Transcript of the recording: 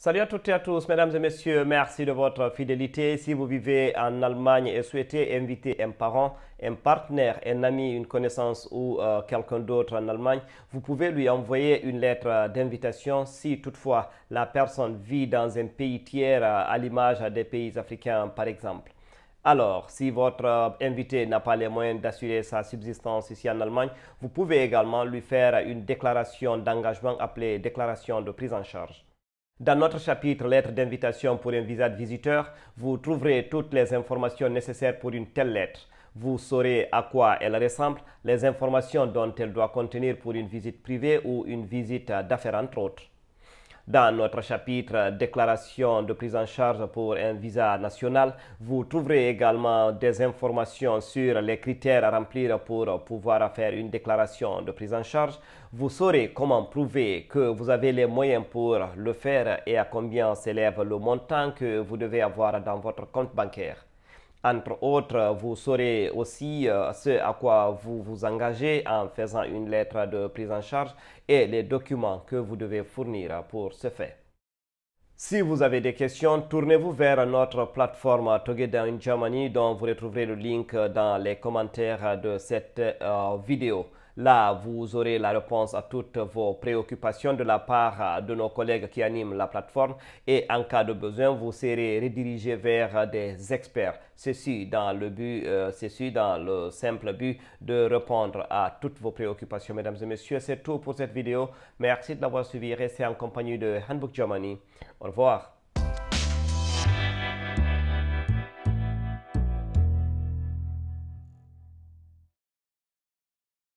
Salut à toutes et à tous, mesdames et messieurs, merci de votre fidélité. Si vous vivez en Allemagne et souhaitez inviter un parent, un partenaire, un ami, une connaissance ou euh, quelqu'un d'autre en Allemagne, vous pouvez lui envoyer une lettre d'invitation si toutefois la personne vit dans un pays tiers euh, à l'image des pays africains par exemple. Alors, si votre euh, invité n'a pas les moyens d'assurer sa subsistance ici en Allemagne, vous pouvez également lui faire une déclaration d'engagement appelée déclaration de prise en charge. Dans notre chapitre Lettre d'invitation pour un visa de visiteur, vous trouverez toutes les informations nécessaires pour une telle lettre. Vous saurez à quoi elle ressemble, les informations dont elle doit contenir pour une visite privée ou une visite d'affaires entre autres. Dans notre chapitre Déclaration de prise en charge pour un visa national, vous trouverez également des informations sur les critères à remplir pour pouvoir faire une déclaration de prise en charge. Vous saurez comment prouver que vous avez les moyens pour le faire et à combien s'élève le montant que vous devez avoir dans votre compte bancaire. Entre autres, vous saurez aussi euh, ce à quoi vous vous engagez en faisant une lettre de prise en charge et les documents que vous devez fournir pour ce fait. Si vous avez des questions, tournez-vous vers notre plateforme Together in Germany dont vous retrouverez le lien dans les commentaires de cette euh, vidéo. Là, vous aurez la réponse à toutes vos préoccupations de la part de nos collègues qui animent la plateforme et en cas de besoin, vous serez redirigé vers des experts. Ceci dans le but, euh, ceci dans le simple but de répondre à toutes vos préoccupations, mesdames et messieurs. C'est tout pour cette vidéo. Merci de l'avoir suivi. Restez en compagnie de Handbook Germany. Au revoir.